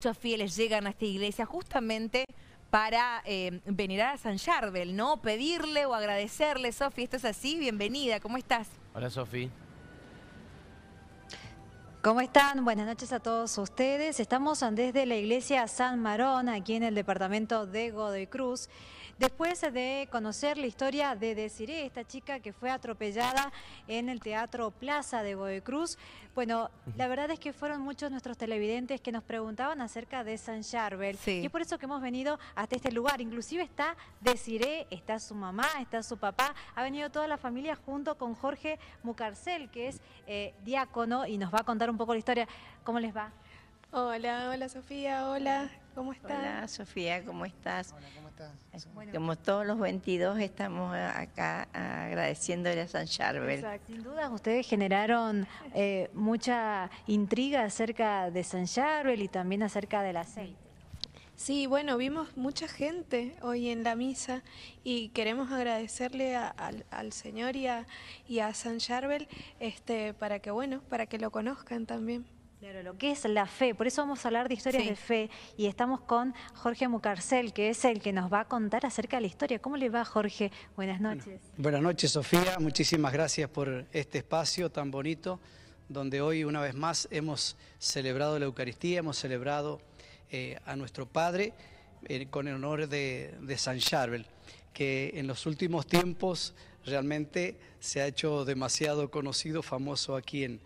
Muchos fieles llegan a esta iglesia justamente para eh, venerar a San Charbel, ¿no? Pedirle o agradecerle. Sofi, esto es así. Bienvenida, ¿cómo estás? Hola, Sofi. ¿Cómo están? Buenas noches a todos ustedes. Estamos desde la iglesia San Marón, aquí en el departamento de Godoy Cruz. Después de conocer la historia de Desiré, esta chica que fue atropellada en el Teatro Plaza de Cruz, bueno, la verdad es que fueron muchos nuestros televidentes que nos preguntaban acerca de San Charbel. Y es por eso que hemos venido hasta este lugar. Inclusive está Desiré, está su mamá, está su papá. Ha venido toda la familia junto con Jorge Mucarcel, que es eh, diácono y nos va a contar un poco la historia. ¿Cómo les va? Hola, hola Sofía, hola, ¿cómo estás? Hola Sofía, ¿cómo estás? Como todos los 22 estamos acá agradeciéndole a San Charbel. Sin duda ustedes generaron eh, mucha intriga acerca de San Charbel y también acerca del aceite. Sí, bueno, vimos mucha gente hoy en la misa y queremos agradecerle al, Señor y a, San Charbel este, para que, bueno, para que lo conozcan también. Claro, lo que es la fe, por eso vamos a hablar de historias de fe y estamos con Jorge Mucarcel, que es el que nos va a contar acerca de la historia. ¿Cómo le va Jorge? Buenas noches. buenas noches Sofía, muchísimas gracias por este espacio tan bonito donde hoy una vez más hemos celebrado la Eucaristía, hemos celebrado eh, a nuestro Padre eh, con el honor de, San Charbel, que en los últimos tiempos realmente se ha hecho demasiado conocido, famoso aquí en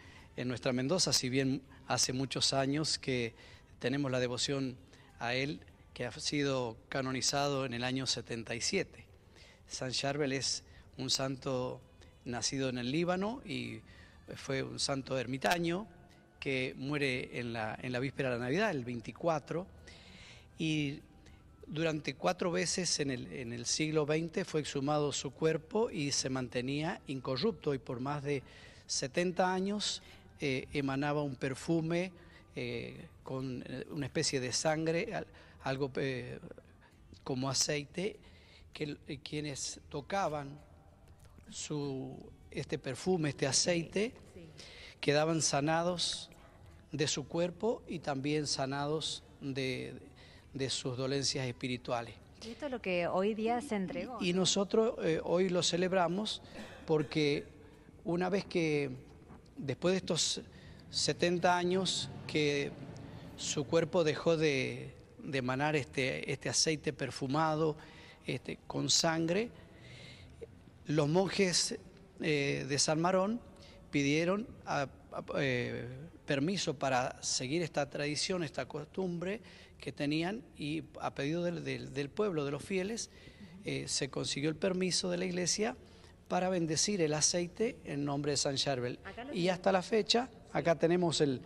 nuestra Mendoza, si bien hace muchos años que tenemos la devoción a él, que ha sido canonizado en el año 77. San Charbel es un santo nacido en el Líbano y fue un santo ermitaño que muere en la, víspera de la Navidad, el 24, y durante cuatro veces en el, en el siglo XX fue exhumado su cuerpo y se mantenía incorrupto y por más de 70 años eh, emanaba un perfume eh, con eh, una especie de sangre, algo como aceite, que quienes tocaban su, este perfume, este aceite, quedaban sanados de su cuerpo y también sanados de, sus dolencias espirituales. esto es lo que hoy día se entregó. Y nosotros hoy lo celebramos porque una vez que después de estos 70 años que su cuerpo dejó de, emanar este, este, aceite perfumado este, con sangre, los monjes eh, de San Marón pidieron eh, permiso para seguir esta tradición, esta costumbre que tenían y a pedido del, pueblo, de los fieles, eh, se consiguió el permiso de la iglesia para bendecir el aceite en nombre de San Charbel. Y hasta la fecha, acá tenemos el,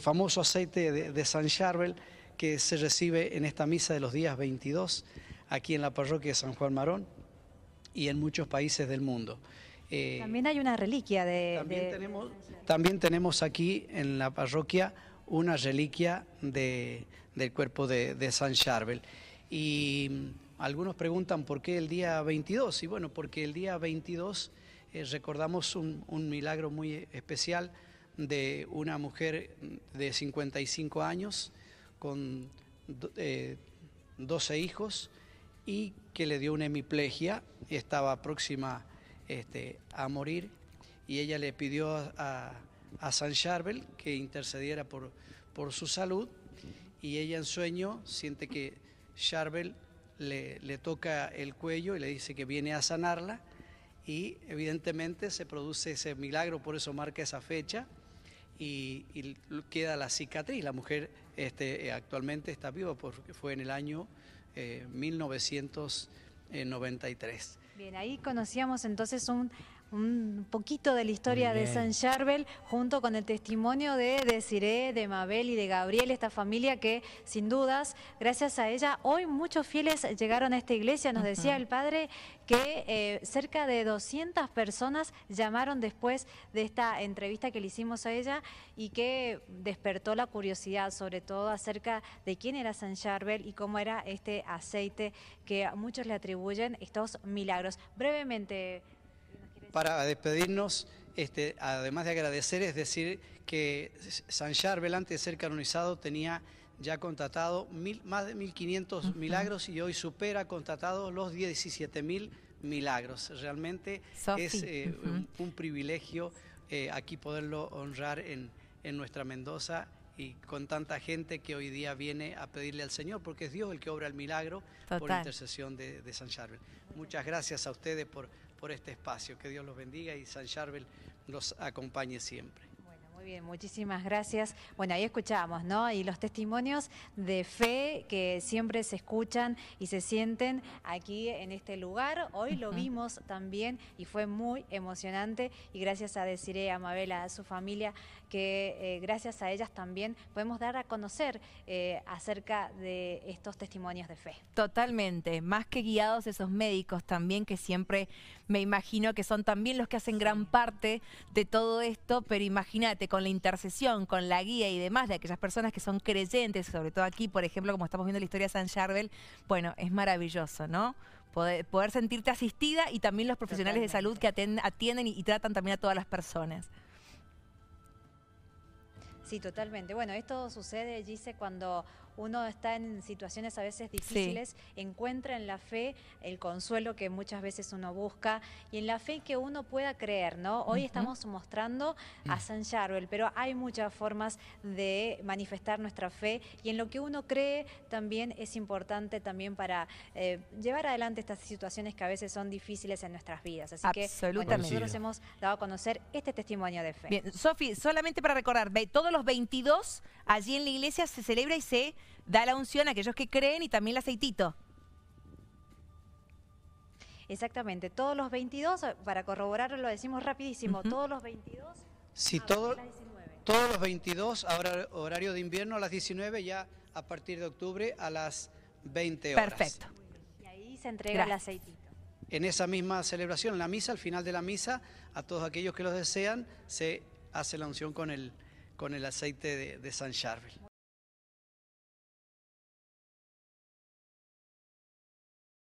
famoso aceite de, San Charbel que se recibe en esta misa de los días 22, aquí en la parroquia de San Juan Marón y en muchos países del mundo. Eh, también hay una reliquia de... También, Tenemos, también tenemos aquí en la parroquia una reliquia del cuerpo de, San Charbel. Y algunos preguntan por qué el día 22, y bueno, porque el día 22 eh, recordamos un, milagro muy especial de una mujer mm, de 55 años con 12 eh, hijos y que le dio una hemiplegia, estaba próxima este, a morir y ella le pidió a, San Charbel que intercediera por, por su salud y ella en sueño siente que Charbel le, toca el cuello y le dice que viene a sanarla y evidentemente se produce ese milagro, por eso marca esa fecha y, queda la cicatriz. La mujer este, actualmente está viva porque fue en el año 1993. Eh, Bien, ahí conocíamos entonces un, un poquito de la historia de San Charbel junto con el testimonio de Desiree, de Mabel y de Gabriel, esta familia que sin dudas, gracias a ella, hoy muchos fieles llegaron a esta iglesia. Nos decía el padre que eh, cerca de 200 personas llamaron después de esta entrevista que le hicimos a ella y que despertó la curiosidad sobre todo acerca de quién era San Charbel y cómo era este aceite que a muchos le atribuyen estos milagros. Brevemente, para despedirnos, este, además de agradecer, es decir que San Charbel antes de ser canonizado tenía ya contratado más de 1.500 milagros y hoy supera contratado los 17.000 milagros. Realmente es eh, un, privilegio eh, aquí poderlo honrar en, nuestra Mendoza y con tanta gente que hoy día viene a pedirle al Señor, porque es Dios el que obra el milagro por por intercesión de, de San Charbel. Muchas gracias a ustedes por por este espacio. Que Dios los bendiga y San Charbel los acompañe siempre. Muy bien, muchísimas gracias. Bueno, ahí escuchamos, ¿no? Y los testimonios de fe que siempre se escuchan y se sienten aquí en este lugar. Hoy lo vimos también y fue muy emocionante. Y gracias a Desiree, a Mabel, a su familia, que eh, gracias a ellas también podemos dar a conocer eh, acerca de estos testimonios de fe. Totalmente, más que guiados esos médicos también, que siempre me imagino que son también los que hacen gran parte de todo esto, pero imagínate con la intercesión, con la guía y demás de aquellas personas que son creyentes, sobre todo aquí, por ejemplo, como estamos viendo la historia de San Charbel, bueno, es maravilloso, ¿no? Poder, sentirte asistida y también los profesionales de salud que atienden y, tratan también a todas las personas. Sí, totalmente. Bueno, esto sucede, dice, cuando uno está en situaciones a veces difíciles, encuentra en la fe el consuelo que muchas veces uno busca y en la fe que uno pueda creer, ¿no? Hoy estamos mostrando a mm. San Charbel, pero hay muchas formas de manifestar nuestra fe y en lo que uno cree también es importante también para eh, llevar adelante estas situaciones que a veces son difíciles en nuestras vidas. Así que nosotros hemos dado a conocer este testimonio de fe. Bien, Sofi, solamente para recordar, todos los 22 allí en la iglesia se celebra y se da la unción a aquellos que creen y también el aceitito. Exactamente, todos los 22, para corroborarlo lo decimos rapidísimo, todos los 22. todos, todos los 22, ahora horario de invierno a las 19, ya a partir de octubre a las 20 horas. Perfecto. Y ahí se entrega el aceitito. En esa misma celebración, en la misa, al final de la misa, a todos aquellos que los desean, se hace la unción con el, con el aceite de, San Charbel.